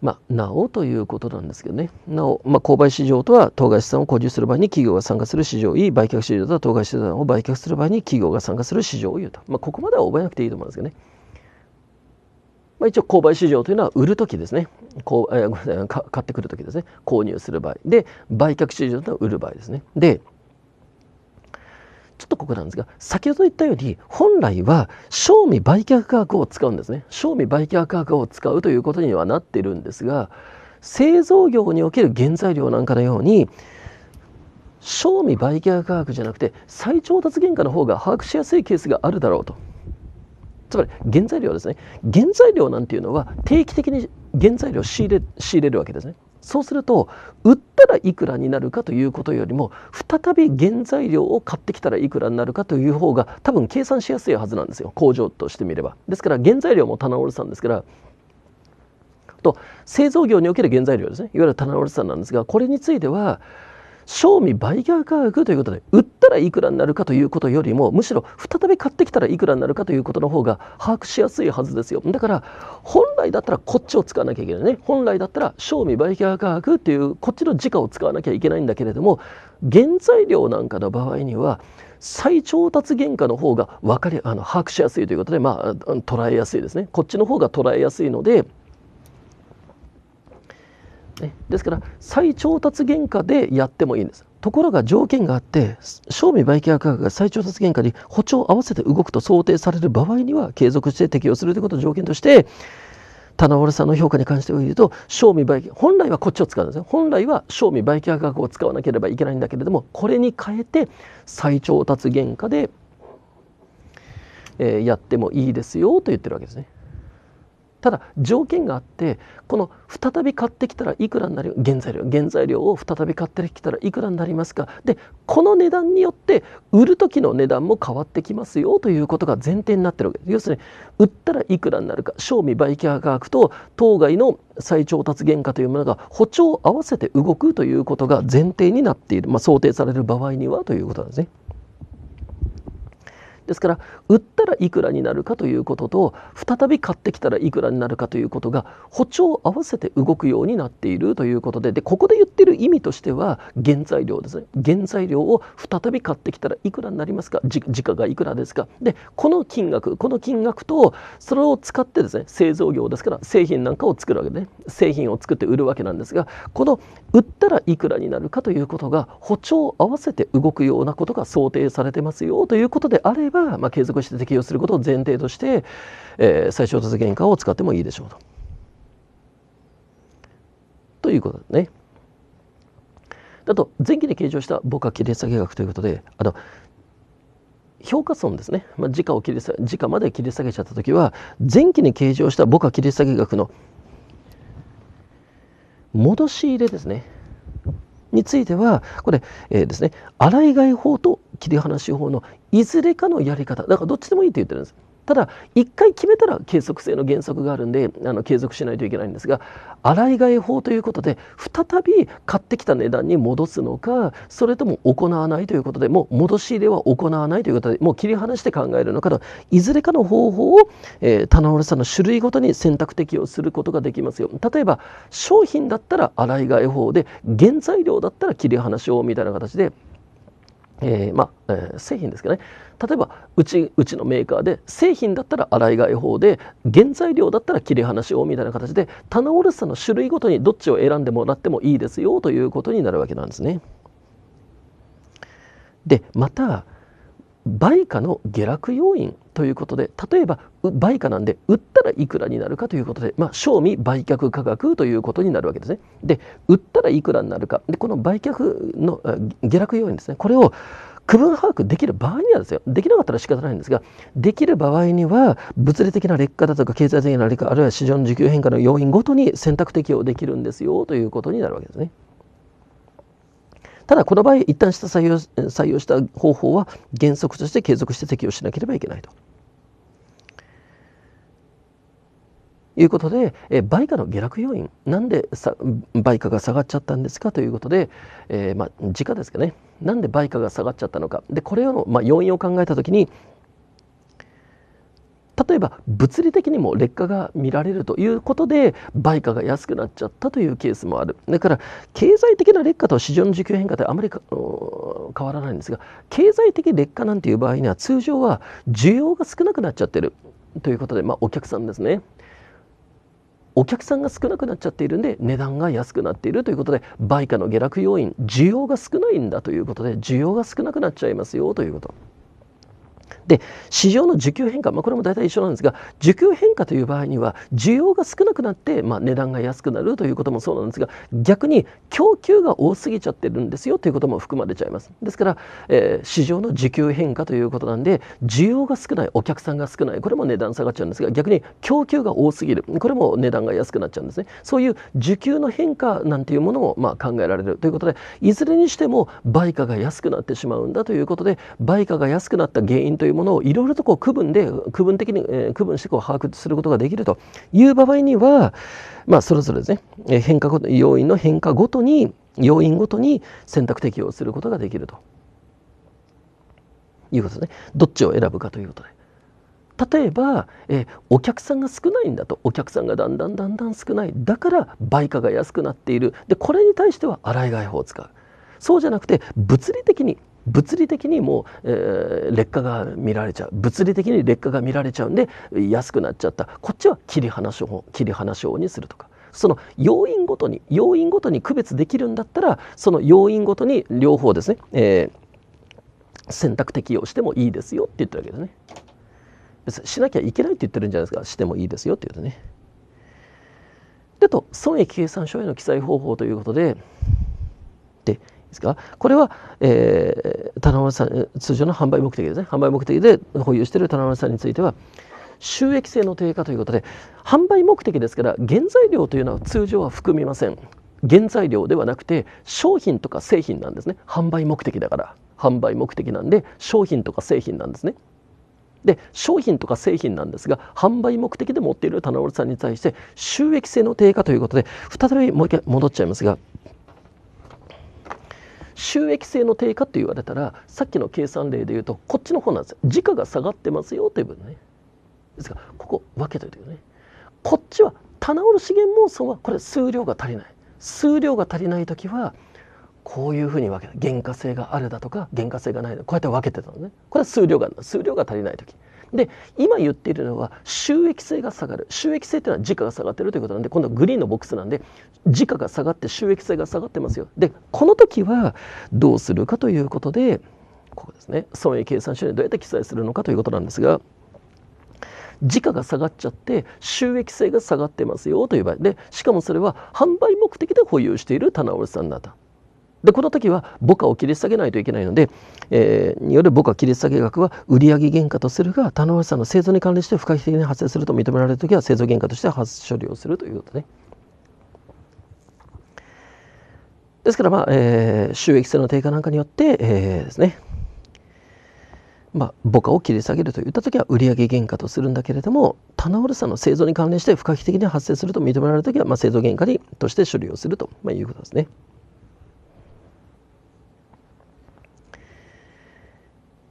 まあ、なおということなんですけどね。なお、まあ、購買市場とは、当該資産を購入する場合に企業が参加する市場をいい、売却市場とは、当該資産を売却する場合に企業が参加する市場を言うと。まあ、ここまでは覚えなくていいと思うんですけどね。まあ、一応購買市場というのは売る時ですねこう、えごめんなさい買ってくる時ですね購入する場合で売却市場というのは売る場合ですねでちょっとここなんですが先ほど言ったように本来は賞味売却価格を使うんですね賞味売却価格を使うということにはなっているんですが製造業における原材料なんかのように賞味売却価格じゃなくて再調達原価の方が把握しやすいケースがあるだろうとつまり原材料ですね原材料なんていうのは定期的に原材料を仕入れ仕入れるわけですねそうすると売ったらいくらになるかということよりも再び原材料を買ってきたらいくらになるかという方が多分計算しやすいはずなんですよ工場としてみればですから原材料も棚卸さんですからと製造業における原材料ですねいわゆる棚卸さんなんですがこれについては賞味売却価格ということで売ったらいくらになるかということよりもむしろ再び買ってきたらいくらになるかということの方が把握しやすいはずですよだから本来だったらこっちを使わなきゃいけないね本来だったら賞味売却価格っていうこっちの時価を使わなきゃいけないんだけれども原材料なんかの場合には再調達原価の方が分かりあの把握しやすいということでまあ捉えやすいですねこっちの方が捉えやすいので。ですから再調達原価でやってもいいんですところが条件があって賞味売却価格が再調達原価に補調を合わせて動くと想定される場合には継続して適用するということを条件として棚卸さんの評価に関して言うと賞味売却本来はこっちを使うんですね本来は賞味売却価格を使わなければいけないんだけれどもこれに変えて再調達原価で、えー、やってもいいですよと言ってるわけですね。ただ条件があってこの再び買ってきたらいくらになる原材料原材料を再び買ってきたらいくらになりますかでこの値段によって売る時の値段も変わってきますよということが前提になってるわけです要するに売ったらいくらになるか賞味売却価格と当該の再調達原価というものが歩調を合わせて動くということが前提になっている、まあ、想定される場合にはということなんですね。ですから売ったらいくらになるかということと再び買ってきたらいくらになるかということが歩調を合わせて動くようになっているということででここで言ってる意味としては原材料ですね原材料を再び買ってきたらいくらになりますか時価がいくらですかでこの金額この金額とそれを使ってですね製造業ですから製品なんかを作るわけで、ね、製品を作って売るわけなんですがこの売ったらいくらになるかということが歩調を合わせて動くようなことが想定されてますよということであればば、まあ、継続して適用することを前提として、えー、最小突原価を使ってもいいでしょうと。ということですね。あと前期で計上した母価切り下げ額ということであと評価損ですね、まあ、時価を切り下時価まで切り下げちゃった時は前期に計上した母価切り下げ額の戻し入れですねについてはこれ、えー、ですね洗い替え法と切り離し法のいずれかのやり方だからどっちでもいいって言ってるんですただ一回決めたら継続性の原則があるんであの継続しないといけないんですが洗い替え法ということで再び買ってきた値段に戻すのかそれとも行わないということでもう戻し入れは行わないということでもう切り離して考えるのかといずれかの方法を、えー、棚卸さんの種類ごとに選択適用することができますよ例えば商品だったら洗い替え法で原材料だったら切り離しをみたいな形でえー、まあ、えー、製品ですけどね例えばうちうちのメーカーで製品だったら洗い替え法で原材料だったら切り離しをみたいな形で棚卸しさの種類ごとにどっちを選んでもらってもいいですよということになるわけなんですね。でまた売価の下落要因ということで例えば売価なんで売ったらいくらになるかということで、まあ、賞味売却価格ということになるわけですね。で売ったらいくらになるかでこの売却の下落要因ですねこれを区分把握できる場合にはですよできなかったら仕方ないんですができる場合には物理的な劣化だとか経済的な劣化あるいは市場の需給変化の要因ごとに選択適用できるんですよということになるわけですね。ただこの場合一旦した採用採用した方法は原則として継続して適用しなければいけないと。いうことで、え売価の下落要因なんでさ売価が下がっちゃったんですかということで、えー、まあ、時価ですかねなんで売価が下がっちゃったのかでこれらの、まあ、要因を考えた時に例えば物理的にも劣化が見られるということで売価が安くなっちゃったというケースもあるだから経済的な劣化と市場の需給変化ってあまり変わらないんですが経済的劣化なんていう場合には通常は需要が少なくなっちゃってるということで、まあ、お客さんですねお客さんが少なくなっちゃっているんで値段が安くなっているということで売価の下落要因需要が少ないんだということで需要が少なくなっちゃいますよということ。で市場の需給変化、まあ、これも大体一緒なんですが需給変化という場合には需要が少なくなって、まあ、値段が安くなるということもそうなんですが逆に供給が多すぎちゃってるんですよということも含まれちゃいますですから、えー、市場の需給変化ということなんで需要が少ないお客さんが少ないこれも値段下がっちゃうんですが逆に供給が多すぎるこれも値段が安くなっちゃうんですねそういう需給の変化なんていうものも、ま考えられるということでいずれにしても売価が安くなってしまうんだということで売価が安くなった原因というものをいろいろとこう区分で区分的に、えー、区分してこう把握することができるという場合には、まあ、それぞれですね変化ごと要因の変化ごとに要因ごとに選択適用することができるということですね。どっちを選ぶかということで。例えば、えー、お客さんが少ないんだとお客さんがだんだんだんだん少ないだから売価が安くなっているでこれに対しては洗い替え法を使うそうじゃなくて物理的に物理的にもう、えー、劣化が見られちゃう物理的に劣化が見られちゃうんで安くなっちゃったこっちは切り離し法切り離し法にするとか。その要因ごとに要因ごとに区別できるんだったらその要因ごとに両方ですね、えー、選択適用してもいいですよって言ったわけですね。別にしなきゃいけないって言ってるんじゃないですかしてもいいですよって言うとね。でと損益計算書への記載方法ということででですかこれは、えー、棚卸さん通常の販売目的ですね販売目的で保有している棚卸さんについては収益性の低下ということで販売目的ですから原材料というのは通常は含みません原材料ではなくて商品とか製品なんですね販売目的だから販売目的なんで商品とか製品なんですねで商品とか製品なんですが販売目的で持っている棚卸さんに対して収益性の低下ということで再びもう一回戻っちゃいますが収益性の低下って言われたらさっきの計算例で言うとこっちの方なんですよ時価が下がってますよという分ねですからここ分けといてくねこっちは棚卸資源妄想はこれ数量が足りない数量が足りない時はこういうふうに分けた原価性があるだとか原価性がないこうやって分けてたのねこれは数量が数量が足りない時で今言っているのは収益性が下がる収益性っていうのは時価が下がってるということなんで今度はグリーンのボックスなんで時価が下がって収益性が下がってますよでこの時はどうするかということでここですね損益計算書にどうやって記載するのかということなんですが時価が下がっちゃって収益性が下がってますよという場合でしかもそれは販売目的で保有している棚卸さんだったでこの時は母価を切り下げないといけないので、えー、による母価切り下げ額は売上原価とするが棚卸さんの製造に関連して不可避的に発生すると認められる時は製造原価として初処理をするということね。ですから、まあえー、収益性の低下なんかによって、えー、ですね、まあ、母価を切り下げるといった時は売上原価とするんだけれども棚卸さんの製造に関連して不可避的に発生すると認められる時は、まあ、製造原価にとして処理をすると、まあ、いうことですね。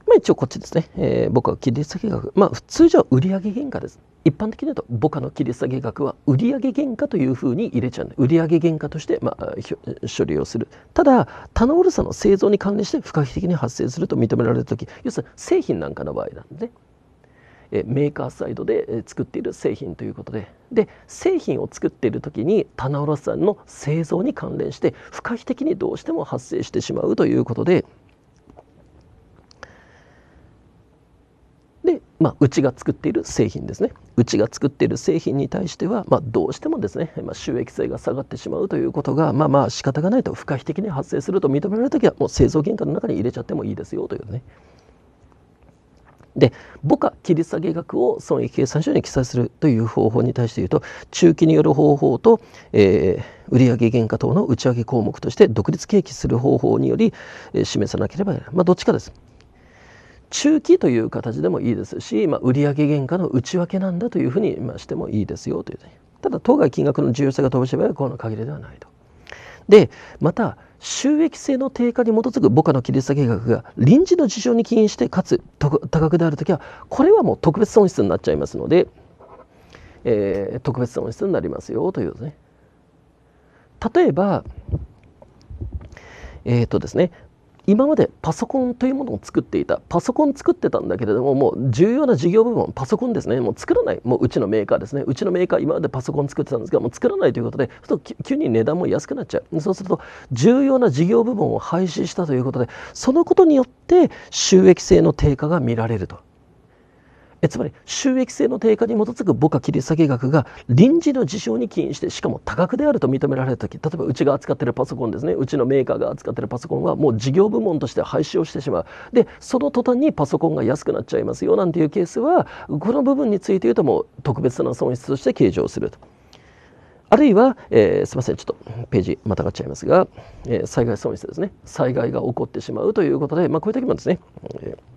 まあ、一応こっちですね、えー、僕は切り下げ額、まあ、通常は売上原価です。一般的だと母価の切り下げ額は売上原価というふうに入れちゃう売上原価として、まあ、処理をするただ棚卸さの製造に関連して不可避的に発生すると認められる時要するに製品なんかの場合なんで、ね、えメーカーサイドで作っている製品ということでで製品を作っている時に棚卸さんの製造に関連して不可避的にどうしても発生してしまうということで。うちが作っている製品ですねうちが作っている製品に対しては、まどうしてもですね、ま収益性が下がってしまうということがまあまあ仕方がないと不可避的に発生すると認められる時はもう製造原価の中に入れちゃってもいいですよというね。で母価切り下げ額を損益計算書に記載するという方法に対して言うと中期による方法と、えー、売上原価等の打ち上げ項目として独立契機する方法により、えー、示さなければない、まあ、どっちかです。中期という形でもいいですし、まあ、売上原価の内訳なんだというふうに、まあ、してもいいですよというただ当該金額の重要性が乏しい場合はこの限りではないと。でまた収益性の低下に基づく母価の切り下げ額が臨時の事象に起因してかつ多額である時はこれはもう特別損失になっちゃいますので、えー、特別損失になりますよというね。例えばえーとですね、今までパソコンというものを作っていたパソコン作ってたんだけれどももう重要な事業部門パソコンですねもう作らないもううちのメーカーですねうちのメーカー今までパソコン作ってたんですがもう作らないということでふと急に値段も安くなっちゃうそうすると重要な事業部門を廃止したということでそのことによって収益性の低下が見られるとえつまり収益性の低下に基づく母価切り下げ額が臨時の事象に起因してしかも多額であると認められた時例えばうちが扱ってるパソコンですねうちのメーカーが扱ってるパソコンはもう事業部門として廃止をしてしまうでその途端にパソコンが安くなっちゃいますよなんていうケースはこの部分について言うともう特別な損失として計上すると。あるいは、えー、すみません、ちょっとページまたがっちゃいますが、えー、災害損失ですね、災害が起こってしまうということで、まあ、こういう時もですね、えー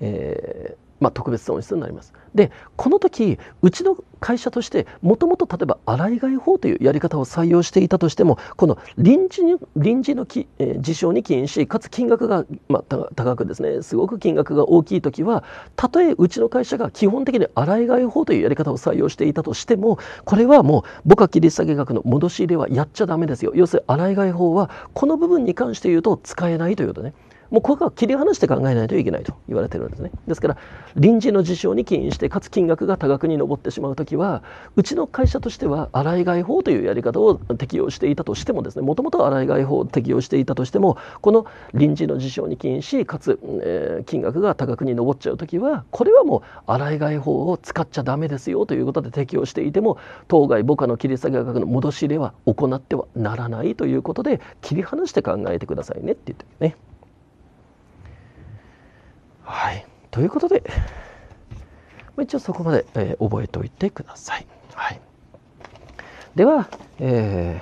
えーまあ、特別損失になります。でこの時うちの会社としてもともと例えば洗い替え法というやり方を採用していたとしてもこの臨時に臨時のき、えー、事象に起因しかつ金額が、まあ、高くですねすごく金額が大きい時はたとえうちの会社が基本的に洗い替え法というやり方を採用していたとしてもこれはもう母価切り下げ額の戻し入れはやっちゃダメですよ要するに洗い替え法はこの部分に関して言うと使えないということね。もうここは切り離して考えないといけないと言われてるんですねですから臨時の事象に起因してかつ金額が多額に上ってしまう時はうちの会社としては洗い替え法というやり方を適用していたとしてもですねもともと洗い替え法を適用していたとしてもこの臨時の事象に起因しかつ、えー、金額が多額に上っちゃう時はこれはもう洗い替え法を使っちゃダメですよということで適用していても当該母価の切り下げ額の戻し入れは行ってはならないということで切り離して考えてくださいねって言ってね。はい。ということで、一応そこまで、えー、覚えておいてください。はい。では、え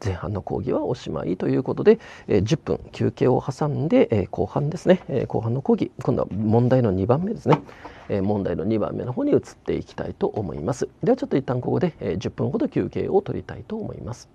ー、前半の講義はおしまいということで、えー、10分休憩を挟んで、え後半ですね、え後半の講義、今度は問題の2番目ですね、え問題の2番目の方に移っていきたいと思います。ではちょっと一旦ここで、え10分ほど休憩を取りたいと思います。